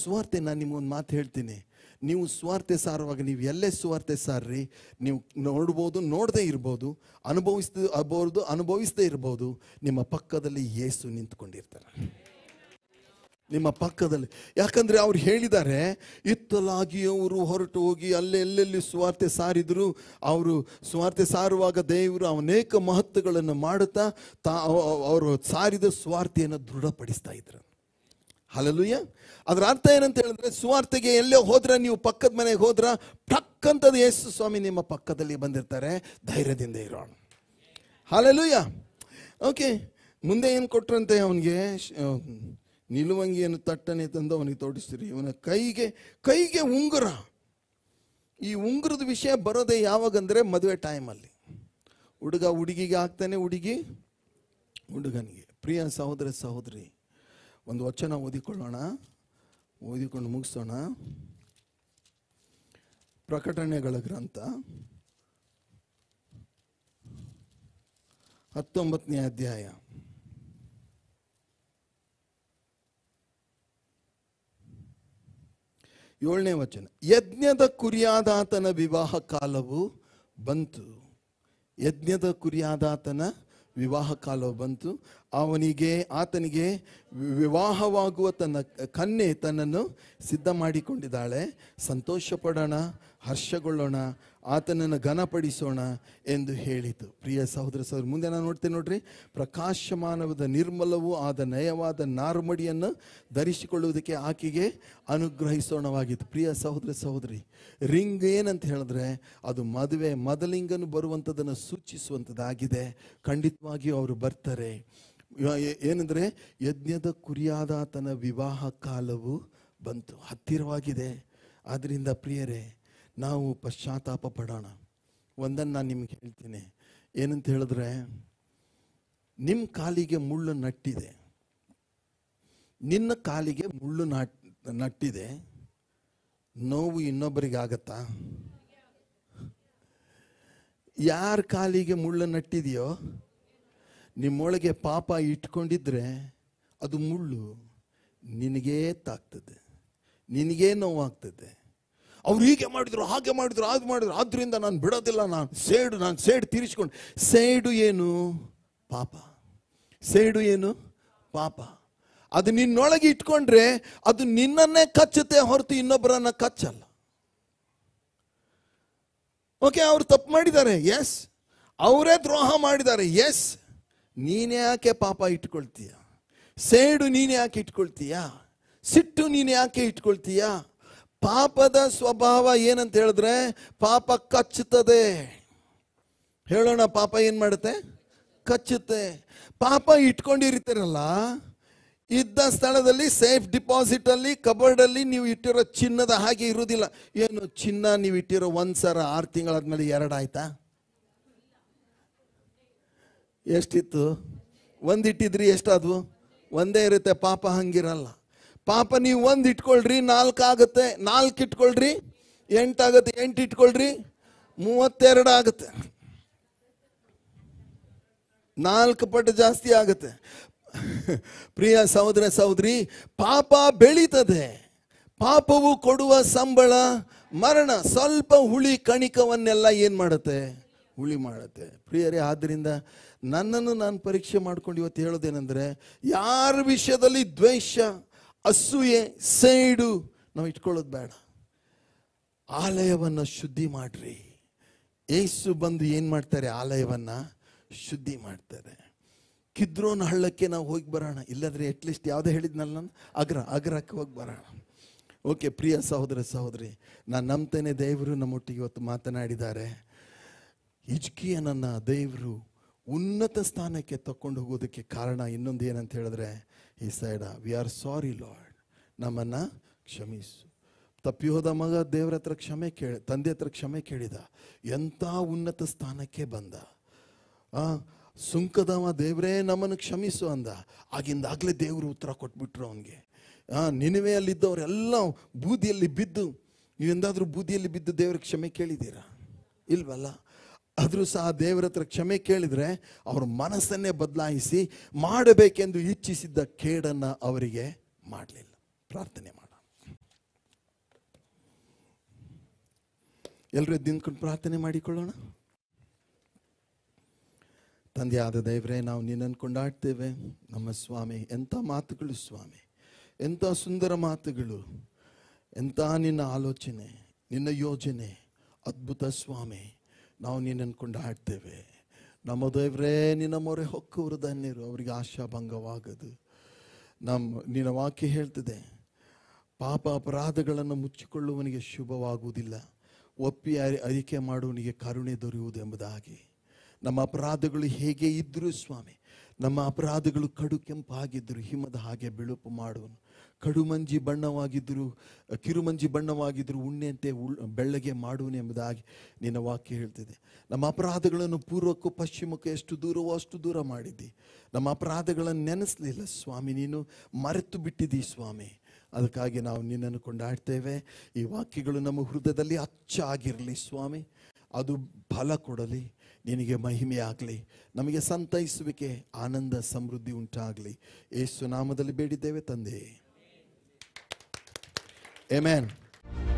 ಸ್ವಾರ್ಥೆ ನಾನು ನಿಮಗೊಂದು ಮಾತು ಹೇಳ್ತೀನಿ ನೀವು ಸ್ವಾರ್ಥೆ ಸಾರುವಾಗ ನೀವು ಎಲ್ಲೇ ಸ್ವಾರ್ಥೆ ಸಾರ್ರಿ ನೀವು ನೋಡ್ಬೋದು ನೋಡದೇ ಇರ್ಬೋದು ಅನುಭವಿಸ್ದು ಅನುಭವಿಸ್ದೇ ಇರ್ಬೋದು ನಿಮ್ಮ ಪಕ್ಕದಲ್ಲಿ ಯೇಸು ನಿಂತ್ಕೊಂಡಿರ್ತಾರೆ ನಿಮ್ಮ ಪಕ್ಕದಲ್ಲಿ ಯಾಕಂದರೆ ಅವ್ರು ಹೇಳಿದ್ದಾರೆ ಅವರು ಹೊರಟು ಹೋಗಿ ಅಲ್ಲೇ ಎಲ್ಲೆಲ್ಲಿ ಸ್ವಾರ್ತೆ ಸಾರಿದರು ಅವರು ಸ್ವಾರ್ಥೆ ಸಾರುವಾಗ ದೇವರು ಅನೇಕ ಮಹತ್ವಗಳನ್ನು ಮಾಡುತ್ತಾ ತಾ ಅವರು ಸಾರಿದ ಸ್ವಾರ್ಥೆಯನ್ನು ದೃಢಪಡಿಸ್ತಾ ಇದ್ರು ಹಲಲುಯ್ಯ ಅದರ ಅರ್ಥ ಏನಂತ ಹೇಳಿದ್ರೆ ಸುವಾರ್ತೆಗೆ ಎಲ್ಲೇ ಹೋದ್ರೆ ನೀವು ಪಕ್ಕದ ಮನೆಗೆ ಹೋದ್ರೆ ಟಕ್ಕಂಥದ್ದು ಯೇಸು ಸ್ವಾಮಿ ನಿಮ್ಮ ಪಕ್ಕದಲ್ಲಿ ಬಂದಿರ್ತಾರೆ ಧೈರ್ಯದಿಂದ ಇರೋಣ ಹಲಲುಯ್ಯ ಓಕೆ ಮುಂದೆ ಏನು ಕೊಟ್ರಂತೆ ಅವನಿಗೆ ನಿಲುವಂಗಿಯನ್ನು ತಟ್ಟನೆ ತಂದು ಅವನಿಗೆ ತೋಡಿಸ್ತೀರಿ ಇವನ ಕೈಗೆ ಕೈಗೆ ಉಂಗುರ ಈ ಉಂಗುರದ ವಿಷಯ ಬರೋದೇ ಯಾವಾಗಂದರೆ ಮದುವೆ ಟೈಮಲ್ಲಿ ಹುಡುಗ ಹುಡುಗಿಗೆ ಆಗ್ತಾನೆ ಹುಡುಗಿ ಹುಡುಗನಿಗೆ ಪ್ರಿಯ ಸಹೋದರ ಸಹೋದರಿ ಒಂದು ವಚನ ಓದಿಕೊಳ್ಳೋಣ ಓದಿಕೊಂಡು ಮುಗಿಸೋಣ ಪ್ರಕಟಣೆಗಳ ಗ್ರಂಥ ಹತ್ತೊಂಬತ್ತನೇ ಅಧ್ಯಾಯ ಏಳನೇ ವಚನ ಯಜ್ಞದ ಕುರಿಯಾದಾತನ ವಿವಾಹ ಕಾಲವು ಬಂತು ಯಜ್ಞದ ಕುರಿಯಾದಾತನ ವಿವಾಹ ಕಾಲವು ಬಂತು ಅವನಿಗೆ ಆತನಿಗೆ ವಿವಾಹವಾಗುವ ತನ್ನ ಕನ್ನೆ ತನ್ನನ್ನು ಸಿದ್ಧ ಮಾಡಿಕೊಂಡಿದ್ದಾಳೆ ಸಂತೋಷ ಪಡೋಣ ಹರ್ಷಗೊಳ್ಳೋಣ ಆತನನ್ನು ಘನಪಡಿಸೋಣ ಎಂದು ಹೇಳಿತು ಪ್ರಿಯ ಸಹೋದರ ಸಹೋದರ ಮುಂದೆ ನಾನು ನೋಡ್ತೇನೆ ನೋಡ್ರಿ ಪ್ರಕಾಶಮಾನವಾದ ನಿರ್ಮಲವೂ ಆದ ನಯವಾದ ನಾರ್ಮಡಿಯನ್ನು ಧರಿಸಿಕೊಳ್ಳುವುದಕ್ಕೆ ಆಕೆಗೆ ಅನುಗ್ರಹಿಸೋಣವಾಗಿತ್ತು ಪ್ರಿಯ ಸಹೋದರ ಸಹೋದರಿ ರಿಂಗ್ ಏನಂತ ಹೇಳಿದ್ರೆ ಅದು ಮದುವೆ ಮದಲಿಂಗನು ಬರುವಂಥದ್ದನ್ನು ಸೂಚಿಸುವಂಥದ್ದಾಗಿದೆ ಖಂಡಿತವಾಗಿಯೂ ಅವರು ಬರ್ತಾರೆ ಏನಂದರೆ ಯಜ್ಞದ ಕುರಿಯಾದಾತನ ವಿವಾಹ ಕಾಲವು ಬಂತು ಹತ್ತಿರವಾಗಿದೆ ಆದ್ದರಿಂದ ಪ್ರಿಯರೇ ನಾವು ಪಶ್ಚಾತ್ತಾಪ ಪಡೋಣ ಒಂದನ್ನು ನಾನು ನಿಮ್ಗೆ ಹೇಳ್ತೀನಿ ಏನಂತ ಹೇಳಿದ್ರೆ ನಿಮ್ಮ ಕಾಲಿಗೆ ಮುಳ್ಳು ನಟ್ಟಿದೆ ನಿನ್ನ ಕಾಲಿಗೆ ಮುಳ್ಳು ನಾಟ್ ನಟ್ಟಿದೆ ನೋವು ಇನ್ನೊಬ್ಬರಿಗೆ ಆಗತ್ತಾ ಯಾರ ಕಾಲಿಗೆ ಮುಳ್ಳು ನಟ್ಟಿದೆಯೋ ನಿಮ್ಮೊಳಗೆ ಪಾಪ ಇಟ್ಕೊಂಡಿದ್ರೆ ಅದು ಮುಳ್ಳು ನಿನಗೇ ತಾಗ್ತದೆ ನಿನಗೇ ನೋವಾಗ್ತದೆ ಅವ್ರು ಹೀಗೆ ಮಾಡಿದ್ರು ಹಾಗೆ ಮಾಡಿದ್ರು ಹಾಗೆ ಮಾಡಿದ್ರು ಆದ್ರಿಂದ ನಾನು ಬಿಡೋದಿಲ್ಲ ನಾನು ಸೇಡು ನಾನು ಸೇಡು ತೀರಿಸ್ಕೊಂಡು ಸೇಡು ಏನು ಪಾಪ ಸೇಡು ಏನು ಪಾಪ ಅದು ನಿನ್ನೊಳಗೆ ಇಟ್ಕೊಂಡ್ರೆ ಅದು ನಿನ್ನನ್ನೇ ಕಚ್ಚುತ್ತೆ ಹೊರತು ಇನ್ನೊಬ್ಬರನ್ನ ಕಚ್ಚಲ್ಲ ಓಕೆ ಅವ್ರು ತಪ್ಪು ಮಾಡಿದ್ದಾರೆ ಎಸ್ ಅವರೇ ದ್ರೋಹ ಮಾಡಿದ್ದಾರೆ ಎಸ್ ನೀನೇ ಯಾಕೆ ಪಾಪ ಇಟ್ಕೊಳ್ತೀಯ ಸೇಡು ನೀನೇ ಯಾಕೆ ಇಟ್ಕೊಳ್ತೀಯ ಸಿಟ್ಟು ನೀನು ಯಾಕೆ ಇಟ್ಕೊಳ್ತೀಯಾ ಪಾಪದ ಸ್ವಭಾವ ಏನಂತ ಹೇಳಿದ್ರೆ ಪಾಪ ಕಚ್ಚುತ್ತದೆ ಹೇಳೋಣ ಪಾಪ ಏನು ಮಾಡುತ್ತೆ ಕಚ್ಚುತ್ತೆ ಪಾಪ ಇಟ್ಕೊಂಡಿರ್ತೀರಲ್ಲ ಇದ್ದ ಸ್ಥಳದಲ್ಲಿ ಸೇಫ್ ಡಿಪಾಸಿಟಲ್ಲಿ ಕಬರ್ಡಲ್ಲಿ ನೀವು ಇಟ್ಟಿರೋ ಚಿನ್ನದ ಹಾಗೆ ಇರುವುದಿಲ್ಲ ಏನು ಚಿನ್ನ ನೀವು ಇಟ್ಟಿರೋ ಒಂದು ಸರ ಆರು ತಿಂಗಳಾದ್ಮೇಲೆ ಎರಡು ಆಯ್ತಾ ಎಷ್ಟಿತ್ತು ಒಂದಿಟ್ಟಿದ್ರಿ ಎಷ್ಟಾದವು ಒಂದೇ ಇರುತ್ತೆ ಪಾಪ ಹಂಗಿರಲ್ಲ ಪಾಪ ನೀವು ಒಂದು ಇಟ್ಕೊಳ್ರಿ ನಾಲ್ಕು ಆಗುತ್ತೆ ನಾಲ್ಕು ಇಟ್ಕೊಳ್ರಿ ಎಂಟಾಗುತ್ತೆ ಎಂಟು ಇಟ್ಕೊಳ್ರಿ ಮೂವತ್ತೆರಡು ಆಗುತ್ತೆ ನಾಲ್ಕು ಪಟ್ಟು ಜಾಸ್ತಿ ಆಗುತ್ತೆ ಪ್ರಿಯ ಸಹೋದರ ಸಹೋದರಿ ಪಾಪ ಬೆಳೀತದೆ ಪಾಪವು ಕೊಡುವ ಸಂಬಳ ಮರಣ ಸ್ವಲ್ಪ ಹುಳಿ ಕಣಿಕವನ್ನೆಲ್ಲ ಏನು ಮಾಡುತ್ತೆ ಹುಳಿ ಮಾಡುತ್ತೆ ಪ್ರಿಯರೇ ಆದ್ದರಿಂದ ನನ್ನನ್ನು ನಾನು ಪರೀಕ್ಷೆ ಮಾಡ್ಕೊಂಡು ಇವತ್ತು ಹೇಳೋದೇನೆಂದರೆ ಯಾರ ವಿಷಯದಲ್ಲಿ ದ್ವೇಷ ಅಸೂಯೆ ಸೈಡು ನಾವು ಇಟ್ಕೊಳ್ಳೋದು ಬೇಡ ಆಲಯವನ್ನು ಶುದ್ಧಿ ಮಾಡ್ರಿ ಏಸು ಬಂದು ಏನು ಮಾಡ್ತಾರೆ ಆಲಯವನ್ನು ಶುದ್ಧಿ ಮಾಡ್ತಾರೆ ಕಿದ್ರೋನ ಹಳ್ಳಕ್ಕೆ ನಾವು ಹೋಗಿ ಬರೋಣ ಇಲ್ಲಾಂದರೆ ಅಟ್ಲೀಸ್ಟ್ ಯಾವುದೇ ಹೇಳಿದ್ನಲ್ಲ ನಾನು ಅಗ್ರ ಅಗ್ರಕ್ಕೆ ಹೋಗಿ ಬರೋಣ ಓಕೆ ಪ್ರಿಯ ಸಹೋದರ ಸಹೋದರಿ ನಾನು ನಂಬ್ತೇನೆ ದೇವರು ನಮ್ಮೊಟ್ಟಿಗೆ ಇವತ್ತು ಮಾತನಾಡಿದ್ದಾರೆ ನನ್ನ ದೇವರು ಉನ್ನತ ಸ್ಥಾನಕ್ಕೆ ತಕೊಂಡು ಹೋಗೋದಕ್ಕೆ ಕಾರಣ ಇನ್ನೊಂದು ಏನಂತ ಹೇಳಿದ್ರೆ ಈ side we are sorry lord ನಮ್ಮನ್ನು ಕ್ಷಮಿಸು ತಪ್ಪಿ ಹೋದ ಮಗ ದೇವ್ರ ಹತ್ರ ಕ್ಷಮೆ ಕೇಳಿ ತಂದೆ ಹತ್ರ ಕ್ಷಮೆ ಕೇಳಿದ ಎಂಥ ಉನ್ನತ ಸ್ಥಾನಕ್ಕೆ ಬಂದ ಸುಂಕದವ ದೇವರೇ ನಮ್ಮನ್ನು ಕ್ಷಮಿಸು ಅಂದ ಆಗಿಂದಾಗಲೇ ದೇವರು ಉತ್ತರ ಕೊಟ್ಬಿಟ್ರು ಅವನಿಗೆ ನಿನವೆಯಲ್ಲಿದ್ದವರೆಲ್ಲ ಬೂದಿಯಲ್ಲಿ ಬಿದ್ದು ನೀವೆಂದಾದರೂ ಬೂದಿಯಲ್ಲಿ ಬಿದ್ದು ದೇವ್ರಿಗೆ ಕ್ಷಮೆ ಕೇಳಿದ್ದೀರಾ ಇಲ್ವಲ್ಲ ಆದರೂ ಸಹ ದೇವರ ಹತ್ರ ಕ್ಷಮೆ ಕೇಳಿದರೆ ಅವ್ರ ಮನಸ್ಸನ್ನೇ ಬದಲಾಯಿಸಿ ಮಾಡಬೇಕೆಂದು ಇಚ್ಛಿಸಿದ್ದ ಕೇಡನ್ನು ಅವರಿಗೆ ಮಾಡಲಿಲ್ಲ ಪ್ರಾರ್ಥನೆ ಮಾಡೋಣ ಎಲ್ಲರೂ ನಿಂತ್ಕೊಂಡು ಪ್ರಾರ್ಥನೆ ಮಾಡಿಕೊಳ್ಳೋಣ ತಂದೆಯಾದ ದೇವರೇ ನಾವು ನಿನ್ನನ್ನು ಕೊಂಡಾಡ್ತೇವೆ ನಮ್ಮ ಸ್ವಾಮಿ ಎಂಥ ಮಾತುಗಳು ಸ್ವಾಮಿ ಎಂಥ ಸುಂದರ ಮಾತುಗಳು ಎಂಥ ನಿನ್ನ ಆಲೋಚನೆ ನಿನ್ನ ಯೋಜನೆ ಅದ್ಭುತ ಸ್ವಾಮಿ ನಾವು ನಿನ್ನನ್ನು ಹಾಡ್ತೇವೆ ನಮ್ಮ ದೇವರೇ ನಿನ್ನ ಮೊರೆ ಹೊಕ್ಕವರು ಧನ್ಯರು ಅವರಿಗೆ ಆಶಾಭಂಗವಾಗದು ನಮ್ಮ ನಿನ್ನ ವಾಕ್ಯ ಹೇಳ್ತದೆ ಪಾಪ ಅಪರಾಧಗಳನ್ನು ಮುಚ್ಚಿಕೊಳ್ಳುವನಿಗೆ ಶುಭವಾಗುವುದಿಲ್ಲ ಒಪ್ಪಿ ಅರಿಕೆ ಮಾಡುವನಿಗೆ ಕರುಣೆ ದೊರೆಯುವುದು ಎಂಬುದಾಗಿ ನಮ್ಮ ಅಪರಾಧಗಳು ಹೇಗೆ ಇದ್ದರೂ ಸ್ವಾಮಿ ನಮ್ಮ ಅಪರಾಧಗಳು ಕಡು ಕೆಂಪಾಗಿದ್ದರು ಹಿಮದ ಹಾಗೆ ಬಿಳುಪು ಮಾಡುವನು ಕಡುಮಂಜಿ ಬಣ್ಣವಾಗಿದ್ದರು ಕಿರುಮಂಜಿ ಬಣ್ಣವಾಗಿದ್ದರು ಉಣ್ಣೆಯಂತೆ ಉಳ್ ಬೆಳ್ಳಗೆ ಮಾಡುವನು ಎಂಬುದಾಗಿ ನಿನ್ನ ವಾಕ್ಯ ಹೇಳ್ತಿದೆ ನಮ್ಮ ಅಪರಾಧಗಳನ್ನು ಪೂರ್ವಕ್ಕೂ ಪಶ್ಚಿಮಕ್ಕೂ ಎಷ್ಟು ದೂರವೋ ಅಷ್ಟು ದೂರ ಮಾಡಿದ್ದಿ ನಮ್ಮ ಅಪರಾಧಗಳನ್ನು ನೆನೆಸಲಿಲ್ಲ ಸ್ವಾಮಿ ನೀನು ಮರೆತು ಬಿಟ್ಟಿದ್ದೀ ಸ್ವಾಮಿ ಅದಕ್ಕಾಗಿ ನಾವು ನಿನ್ನನ್ನು ಕೊಂಡಾಡ್ತೇವೆ ಈ ವಾಕ್ಯಗಳು ನಮ್ಮ ಹೃದಯದಲ್ಲಿ ಅಚ್ಚ ಆಗಿರಲಿ ಸ್ವಾಮಿ ಅದು ಫಲ ಕೊಡಲಿ ನಿನಗೆ ಮಹಿಮೆ ಆಗಲಿ ನಮಗೆ ಸಂತೈಸುವಿಕೆ ಆನಂದ ಸಮೃದ್ಧಿ ಉಂಟಾಗಲಿ ಯೇಸು ನಾಮದಲ್ಲಿ ಬೇಡಿದ್ದೇವೆ ತಂದೆ ಎ